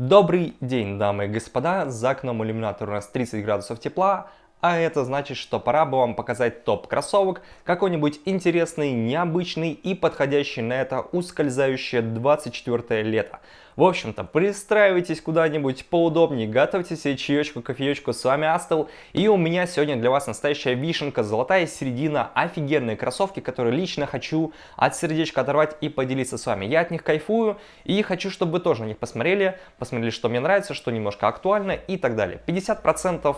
Добрый день, дамы и господа! За окном иллюминатор у нас 30 градусов тепла, а это значит, что пора бы вам показать топ кроссовок, какой-нибудь интересный, необычный и подходящий на это ускользающее 24 лето. В общем-то, пристраивайтесь куда-нибудь поудобнее, готовьте себе чаечку, кофеечку, с вами Астел, и у меня сегодня для вас настоящая вишенка, золотая середина, офигенные кроссовки, которые лично хочу от сердечка оторвать и поделиться с вами. Я от них кайфую и хочу, чтобы вы тоже на них посмотрели, посмотрели, что мне нравится, что немножко актуально и так далее. 50%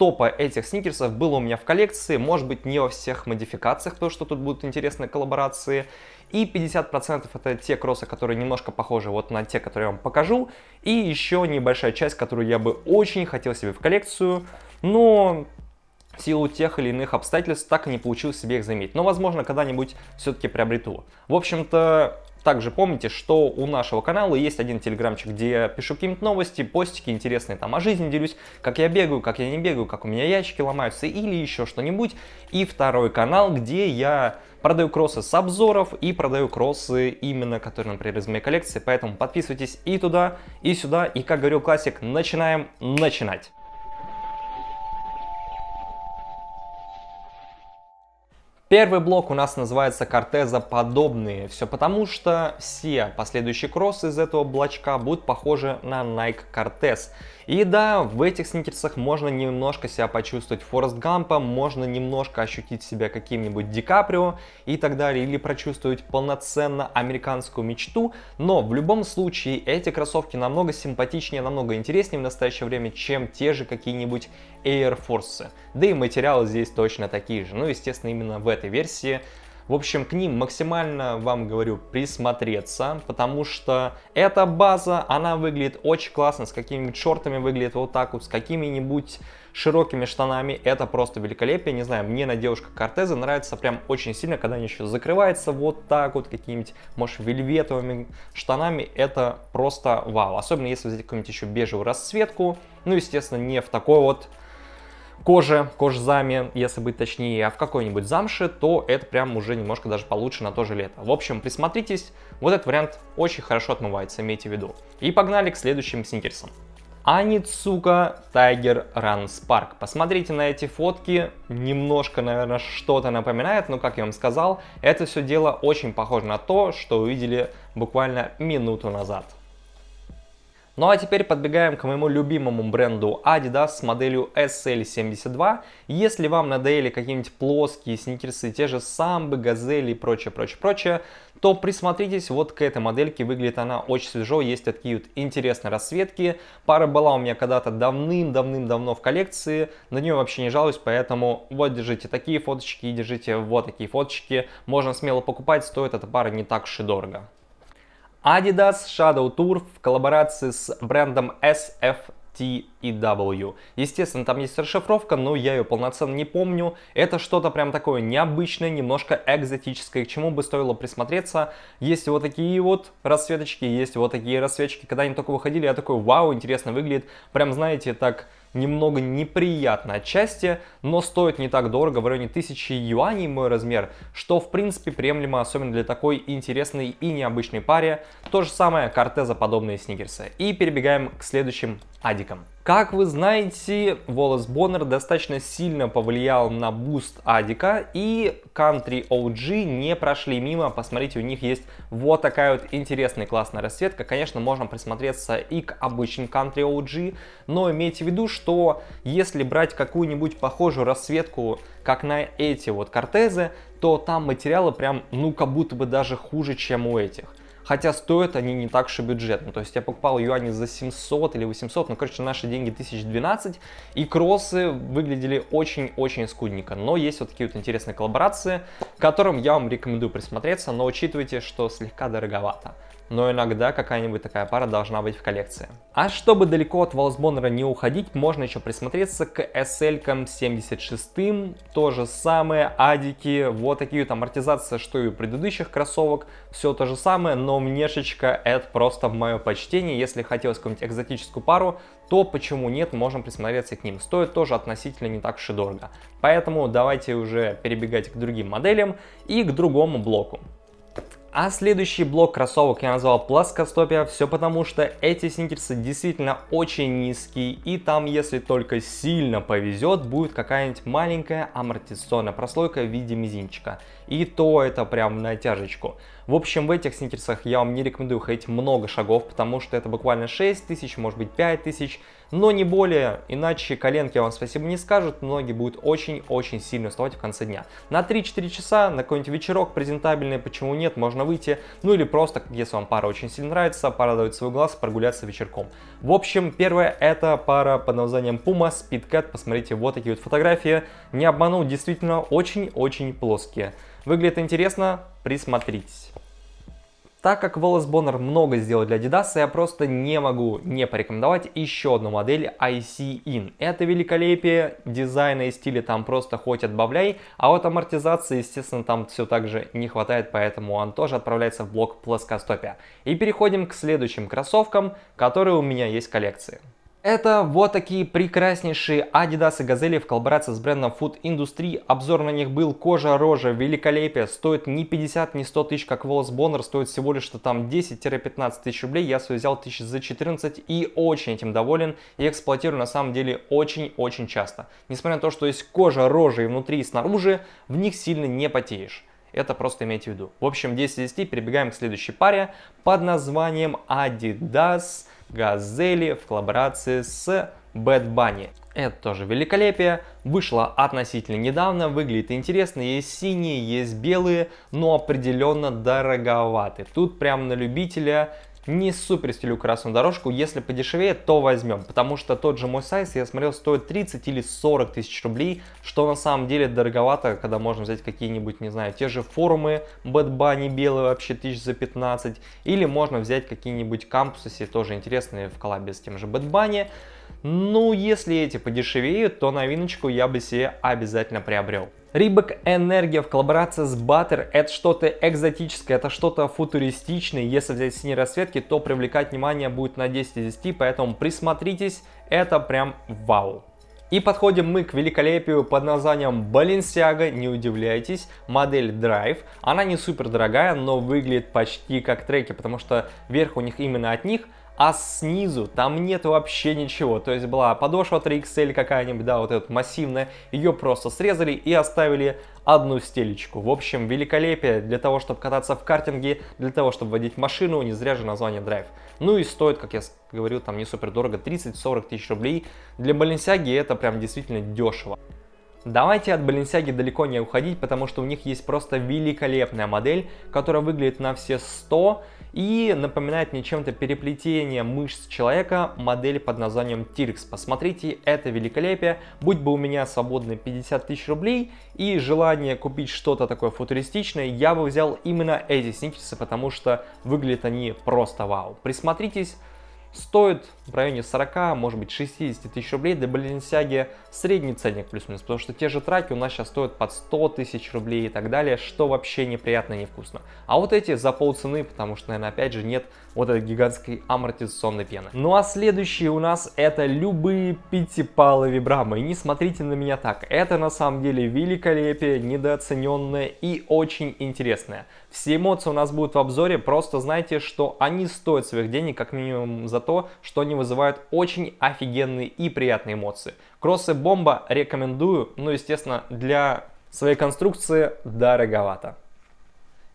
топа этих сникерсов было у меня в коллекции, может быть не во всех модификациях, потому что тут будут интересные коллаборации. И 50% это те кроссы, которые немножко похожи вот на те, которые я вам покажу. И еще небольшая часть, которую я бы очень хотел себе в коллекцию, но в силу тех или иных обстоятельств так и не получилось себе их заметить. Но, возможно, когда-нибудь все-таки приобрету. В общем-то, также помните, что у нашего канала есть один телеграмчик, где я пишу какие-нибудь новости, постики интересные там о жизни делюсь, как я бегаю, как я не бегаю, как у меня ящики ломаются или еще что-нибудь. И второй канал, где я продаю кроссы с обзоров и продаю кроссы именно, которые, например, из моей коллекции. Поэтому подписывайтесь и туда, и сюда. И как говорил классик, начинаем начинать. Первый блок у нас называется «Кортеза-подобные». Все потому, что все последующие кроссы из этого блочка будут похожи на Nike Cortez. И да, в этих сникерсах можно немножко себя почувствовать Форест Гампа, можно немножко ощутить себя каким-нибудь Ди Каприо и так далее, или прочувствовать полноценно американскую мечту, но в любом случае эти кроссовки намного симпатичнее, намного интереснее в настоящее время, чем те же какие-нибудь Air Force. Да и материалы здесь точно такие же, ну естественно именно в этом этой версии. В общем, к ним максимально, вам говорю, присмотреться, потому что эта база, она выглядит очень классно, с какими-нибудь шортами выглядит вот так вот, с какими-нибудь широкими штанами, это просто великолепие, не знаю, мне на девушка Кортеза нравится прям очень сильно, когда они еще закрывается вот так вот, какими-нибудь, может, вельветовыми штанами, это просто вау, особенно если взять какую-нибудь еще бежевую расцветку, ну, естественно, не в такой вот коже, кожзаме, если быть точнее, а в какой-нибудь замше, то это прям уже немножко даже получше на то же лето. В общем, присмотритесь, вот этот вариант очень хорошо отмывается, имейте в виду. И погнали к следующим сникерсам. Аницука Тайгер Run Spark. Посмотрите на эти фотки, немножко, наверное, что-то напоминает, но, как я вам сказал, это все дело очень похоже на то, что увидели буквально минуту назад. Ну а теперь подбегаем к моему любимому бренду Adidas с моделью SL72. Если вам надоели какие-нибудь плоские сникерсы, те же самбы, газели и прочее, прочее, прочее, то присмотритесь вот к этой модельке, выглядит она очень свежо, есть такие вот интересные расцветки. Пара была у меня когда-то давным-давным-давно в коллекции, на нее вообще не жалуюсь, поэтому вот держите такие фоточки и держите вот такие фоточки. Можно смело покупать, стоит эта пара не так уж и дорого. Adidas Shadow Tour в коллаборации с брендом SFTW. E Естественно, там есть расшифровка, но я ее полноценно не помню. Это что-то прям такое необычное, немножко экзотическое, к чему бы стоило присмотреться. Есть вот такие вот расцветочки, есть вот такие расцветочки. Когда они только выходили, я такой, вау, интересно выглядит. Прям, знаете, так немного неприятно отчасти, но стоит не так дорого, в районе 1000 юаней мой размер, что в принципе приемлемо, особенно для такой интересной и необычной паре. То же самое Кортеза подобные сникерсы. И перебегаем к следующим адикам. Как вы знаете, Волос Боннер достаточно сильно повлиял на буст Адика, и Country OG не прошли мимо. Посмотрите, у них есть вот такая вот интересная классная расцветка. Конечно, можно присмотреться и к обычным Country OG, но имейте в виду, что если брать какую-нибудь похожую расцветку, как на эти вот кортезы, то там материалы прям, ну, как будто бы даже хуже, чем у этих. Хотя стоят они не так же бюджетно. То есть я покупал юани за 700 или 800, ну, короче, наши деньги 1012. И кроссы выглядели очень-очень скудненько. Но есть вот такие вот интересные коллаборации, к которым я вам рекомендую присмотреться, но учитывайте, что слегка дороговато но иногда какая-нибудь такая пара должна быть в коллекции. А чтобы далеко от Волсбоннера не уходить, можно еще присмотреться к SL 76, то же самое, адики, вот такие вот амортизации, что и у предыдущих кроссовок, все то же самое, но внешечка это просто мое почтение, если хотелось какую-нибудь экзотическую пару, то почему нет, можем присмотреться к ним. Стоит тоже относительно не так уж и дорого. Поэтому давайте уже перебегать к другим моделям и к другому блоку. А следующий блок кроссовок я назвал плоскостопия, все потому что эти сникерсы действительно очень низкие и там, если только сильно повезет, будет какая-нибудь маленькая амортизационная прослойка в виде мизинчика. И то это прям натяжечку. В общем, в этих сникерсах я вам не рекомендую ходить много шагов, потому что это буквально 6 тысяч, может быть 5 тысяч, но не более, иначе коленки вам спасибо не скажут, ноги будут очень-очень сильно уставать в конце дня. На 3-4 часа, на какой-нибудь вечерок презентабельный, почему нет, можно выйти, ну или просто, если вам пара очень сильно нравится, порадовать свой глаз, прогуляться вечерком. В общем, первое это пара под названием Puma Speed Cat, посмотрите вот такие вот фотографии, не обманул, действительно очень-очень плоские. Выглядит интересно, присмотритесь. Так как Wallace Боннер много сделал для Adidas, я просто не могу не порекомендовать еще одну модель IC In. Это великолепие дизайна и стиля там просто хоть отбавляй, а вот амортизации, естественно, там все так же не хватает, поэтому он тоже отправляется в блок плоскостопия. И переходим к следующим кроссовкам, которые у меня есть в коллекции. Это вот такие прекраснейшие Adidas и Газели в коллаборации с брендом Food Industry. Обзор на них был кожа-рожа, великолепие. Стоит не 50, не 100 тысяч, как Волос Боннер. Стоит всего лишь что там 10-15 тысяч рублей. Я свой взял тысяч за 14 и очень этим доволен. И эксплуатирую на самом деле очень-очень часто. Несмотря на то, что есть кожа-рожа и внутри, и снаружи, в них сильно не потеешь. Это просто имейте в виду. В общем, 10 из 10 перебегаем к следующей паре под названием Adidas Gazelle в коллаборации с Bad Bunny. Это тоже великолепие. Вышло относительно недавно, выглядит интересно. Есть синие, есть белые, но определенно дороговаты. Тут прям на любителя не супер стилю красную дорожку. Если подешевее, то возьмем, потому что тот же мой сайз, я смотрел, стоит 30 или 40 тысяч рублей, что на самом деле дороговато, когда можно взять какие-нибудь, не знаю, те же форумы бэтбани белые вообще тысяч за 15, или можно взять какие-нибудь кампусы, тоже интересные в коллабе с тем же Bad ну, если эти подешевеют, то новиночку я бы себе обязательно приобрел. Рибок Энергия в коллаборации с Баттер — это что-то экзотическое, это что-то футуристичное. Если взять синие расцветки, то привлекать внимание будет на 10 из 10, поэтому присмотритесь, это прям вау. И подходим мы к великолепию под названием Balenciaga, не удивляйтесь, модель Drive. Она не супер дорогая, но выглядит почти как треки, потому что верх у них именно от них – а снизу там нет вообще ничего. То есть была подошва 3XL какая-нибудь, да, вот эта массивная, ее просто срезали и оставили одну стелечку. В общем, великолепие для того, чтобы кататься в картинге, для того, чтобы водить машину, не зря же название драйв. Ну и стоит, как я говорил, там не супер дорого, 30-40 тысяч рублей. Для Balenciaga это прям действительно дешево. Давайте от Balenciaga далеко не уходить, потому что у них есть просто великолепная модель, которая выглядит на все 100, и напоминает мне чем-то переплетение мышц человека, модель под названием Тиркс. Посмотрите, это великолепие. Будь бы у меня свободно 50 тысяч рублей и желание купить что-то такое футуристичное, я бы взял именно эти сникерсы, потому что выглядят они просто вау. Присмотритесь, Стоит в районе 40, может быть 60 тысяч рублей. Для Balenciaga средний ценник плюс-минус, потому что те же траки у нас сейчас стоят под 100 тысяч рублей и так далее, что вообще неприятно и невкусно. А вот эти за полцены, потому что, наверное, опять же нет вот этой гигантской амортизационной пены. Ну а следующий у нас это любые пятипалы вибрамы. И не смотрите на меня так, это на самом деле великолепие, недооцененное и очень интересное. Все эмоции у нас будут в обзоре, просто знайте, что они стоят своих денег как минимум за то, что они вызывают очень офигенные и приятные эмоции. Кроссы бомба рекомендую, но ну, естественно для своей конструкции дороговато.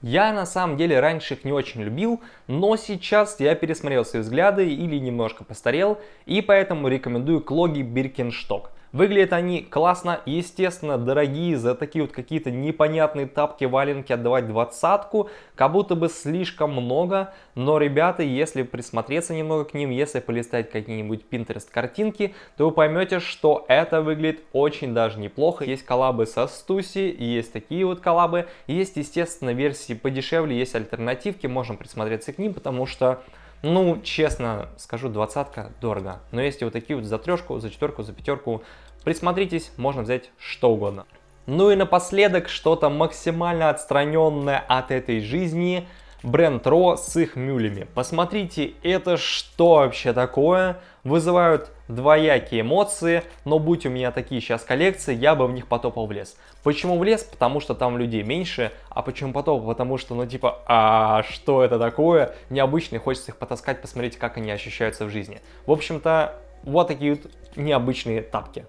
Я на самом деле раньше их не очень любил, но сейчас я пересмотрел свои взгляды или немножко постарел, и поэтому рекомендую Клоги Биркеншток. Выглядят они классно, естественно, дорогие, за такие вот какие-то непонятные тапки, валенки отдавать двадцатку, как будто бы слишком много, но, ребята, если присмотреться немного к ним, если полистать какие-нибудь Pinterest картинки, то вы поймете, что это выглядит очень даже неплохо. Есть коллабы со Стуси, есть такие вот коллабы, есть, естественно, версии подешевле, есть альтернативки, можем присмотреться к ним, потому что... Ну, честно скажу, двадцатка дорого. Но есть и вот такие вот за трешку, за четверку, за пятерку Присмотритесь, можно взять что угодно. Ну и напоследок что-то максимально отстраненное от этой жизни бренд Ро с их мюлями. Посмотрите, это что вообще такое? Вызывают двоякие эмоции, но будь у меня такие сейчас коллекции, я бы в них потопал в лес. Почему в лес? Потому что там людей меньше, а почему потоп? Потому что, ну типа, а что это такое? Необычные, хочется их потаскать, посмотреть, как они ощущаются в жизни. В общем-то, вот такие вот необычные тапки.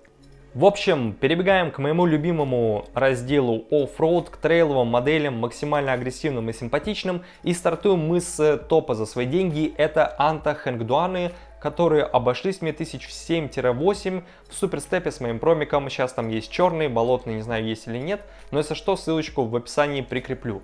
В общем, перебегаем к моему любимому разделу оффроуд, к трейловым моделям, максимально агрессивным и симпатичным. И стартуем мы с топа за свои деньги. Это Анта Хэнгдуаны, которые обошлись мне тысяч в 7-8 в суперстепе с моим промиком. Сейчас там есть черный, болотный, не знаю, есть или нет. Но если что, ссылочку в описании прикреплю.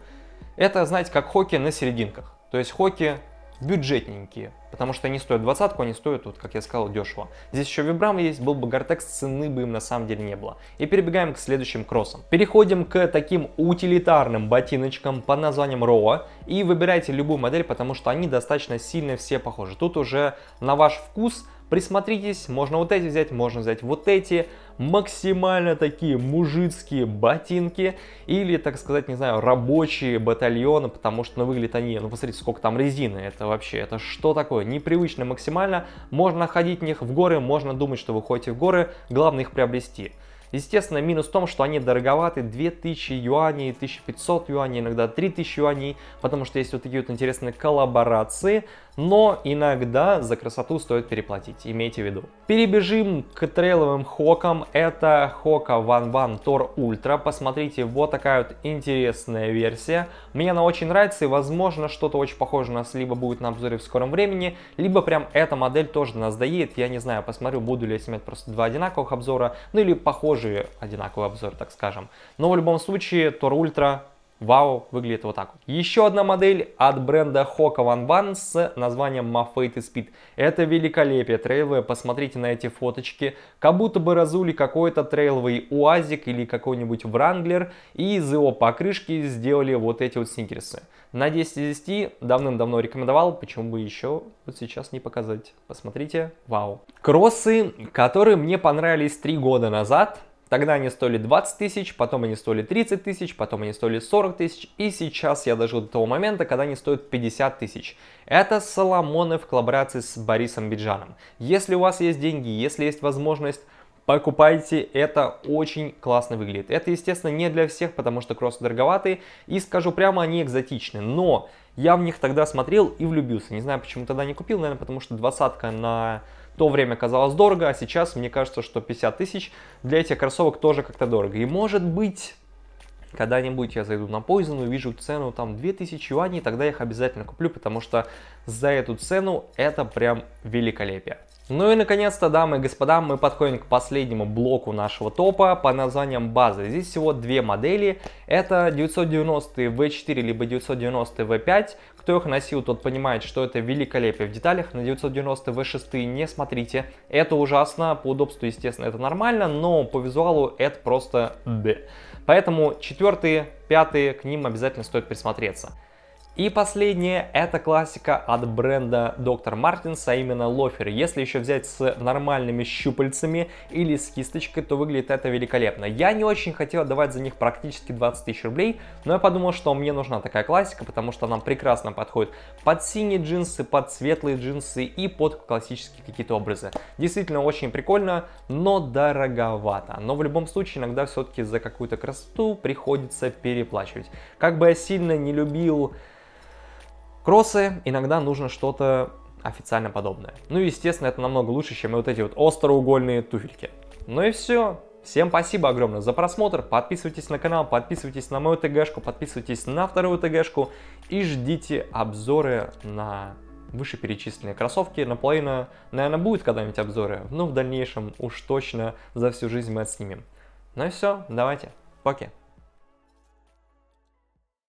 Это, знаете, как хоки на серединках. То есть хоки бюджетненькие, потому что они стоят двадцатку, они стоят, вот, как я сказал, дешево. Здесь еще вибрам есть, был бы Гортекс, цены бы им на самом деле не было. И перебегаем к следующим кроссам. Переходим к таким утилитарным ботиночкам под названием Роа и выбирайте любую модель, потому что они достаточно сильно все похожи. Тут уже на ваш вкус Присмотритесь, можно вот эти взять, можно взять вот эти. Максимально такие мужицкие ботинки или, так сказать, не знаю, рабочие батальоны, потому что ну, выглядят они, ну посмотрите, сколько там резины, это вообще, это что такое, непривычно максимально. Можно ходить в них в горы, можно думать, что вы ходите в горы, главное их приобрести. Естественно, минус в том, что они дороговаты 2000 юаней, 1500 юаней, иногда 3000 юаней, потому что есть вот такие вот интересные коллаборации, но иногда за красоту стоит переплатить, имейте в виду. Перебежим к трейловым хокам, это Хока Ван Ван Тор Ультра, посмотрите, вот такая вот интересная версия, мне она очень нравится и возможно что-то очень похожее у нас либо будет на обзоре в скором времени, либо прям эта модель тоже нас доедет, я не знаю, посмотрю, буду ли я снимать просто два одинаковых обзора, ну или похоже похожий одинаковый обзор, так скажем. Но в любом случае, Тор Ультра Вау, выглядит вот так Еще одна модель от бренда Hoka One One с названием Mafate Speed. Это великолепие трейловое, посмотрите на эти фоточки. Как будто бы разули какой-то трейловый УАЗик или какой-нибудь Вранглер и из его покрышки сделали вот эти вот сникерсы. На 10 из 10 давным-давно рекомендовал, почему бы еще вот сейчас не показать. Посмотрите, вау. Кроссы, которые мне понравились 3 года назад, Тогда они стоили 20 тысяч, потом они стоили 30 тысяч, потом они стоили 40 тысяч, и сейчас я дожил до того момента, когда они стоят 50 тысяч. Это Соломоны в коллаборации с Борисом Биджаном. Если у вас есть деньги, если есть возможность, покупайте, это очень классно выглядит. Это, естественно, не для всех, потому что кроссы дороговатые, и скажу прямо, они экзотичны, но я в них тогда смотрел и влюбился. Не знаю, почему тогда не купил, наверное, потому что двадцатка на то время казалось дорого, а сейчас мне кажется, что 50 тысяч для этих кроссовок тоже как-то дорого. И может быть, когда-нибудь я зайду на Poison, увижу цену там 2000 юаней, тогда я их обязательно куплю, потому что за эту цену это прям великолепие. Ну и наконец-то, дамы и господа, мы подходим к последнему блоку нашего топа по названием базы. Здесь всего две модели. Это 990 V4 либо 990 V5. Кто их носил, тот понимает, что это великолепие в деталях. На 990 V6 не смотрите. Это ужасно. По удобству, естественно, это нормально, но по визуалу это просто б. Поэтому четвертые, пятые, к ним обязательно стоит присмотреться. И последнее, это классика от бренда Доктор Мартинс, а именно лофер. Если еще взять с нормальными щупальцами или с кисточкой, то выглядит это великолепно. Я не очень хотел давать за них практически 20 тысяч рублей, но я подумал, что мне нужна такая классика, потому что она прекрасно подходит под синие джинсы, под светлые джинсы и под классические какие-то образы. Действительно очень прикольно, но дороговато. Но в любом случае иногда все-таки за какую-то красоту приходится переплачивать. Как бы я сильно не любил Кроссы иногда нужно что-то официально подобное. Ну и естественно это намного лучше, чем вот эти вот остроугольные туфельки. Ну и все. Всем спасибо огромное за просмотр, подписывайтесь на канал, подписывайтесь на мою ТГшку, подписывайтесь на вторую ТГшку и ждите обзоры на вышеперечисленные кроссовки. Наполовину, наверное, будет когда-нибудь обзоры, но в дальнейшем уж точно за всю жизнь мы отснимем. Ну и все, давайте, пока.